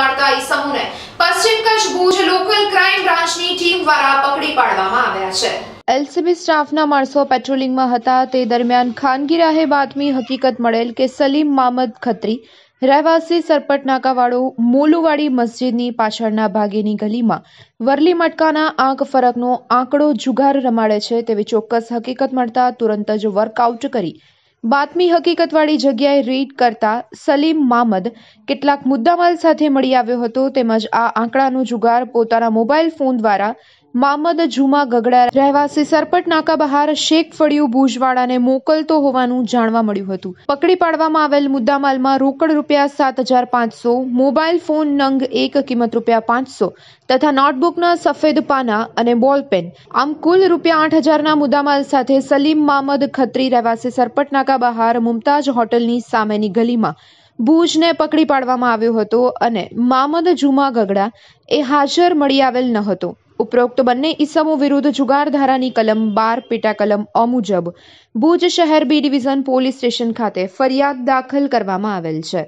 મારતા ઈસમોને પશ્ચિમ કચ્છ ભુજ લોકલ ક્રાઇમ બ્રાન્ચની ટીમ દ્વારા પકડી પાડવામાં આવ્યા છે એલસીબી સ્ટાફના માણસો પેટ્રોલિંગમાં હતા તે દરમિયાન ખાનગી રાહે બાતમી હકીકત મળેલ કે સલીમ મામદ ખત્રી રહેવાસી સરપટનાકાવાળો મોલુવાડી મસ્જિદની પાછળના ભાગેની ગલીમાં વરલી મટકાના આંક ફરકનો આંકડો જુગાર રમાડે છે તેવી ચોક્કસ હકીકત મળતા તુરંત જ વર્કઆઉટ કરી બાતમી હકીકતવાળી જગ્યાએ રીડ કરતા સલીમ મામદ કેટલાક મુદ્દામાલ સાથે મળી આવ્યો હતો તેમજ આ આંકડાનો જુગાર પોતાના મોબાઈલ ફોન દ્વારા મામદ જુમા ગગડા રહેવાસી સરપટ નાકા બહાર શેખ ફળિયું ભુજવાડાને મોકલતો હોવાનું જાણવા મળ્યું હતું પકડી પાડવામાં આવેલ મુદ્દામાલમાં રોકડ રૂપિયા સાત હજાર પાંચસો મોબાઈલ ફોન નંગ એક કિંમત રૂપિયા પાંચસો તથા નોટબુકના સફેદ પાના અને બોલપેન આમ કુલ રૂપિયા આઠ હજારના મુદ્દામાલ સાથે સલીમ મામદ ખત્રી રહેવાસી સરપટ નાકા બહાર મુમતાજ હોટલની સામેની ગલીમાં ભુજને પકડી પાડવામાં આવ્યો હતો અને મામદ જુમા ગગડા એ હાજર મળી આવેલ ન હતો ઉપરોક્ત બંને ઇસમો વિરુદ્ધ જુગાર ધારાની કલમ બાર પેટા કલમ અ મુજબ ભુજ શહેર બી ડિવિઝન પોલીસ સ્ટેશન ખાતે ફરિયાદ દાખલ કરવામાં આવેલ છે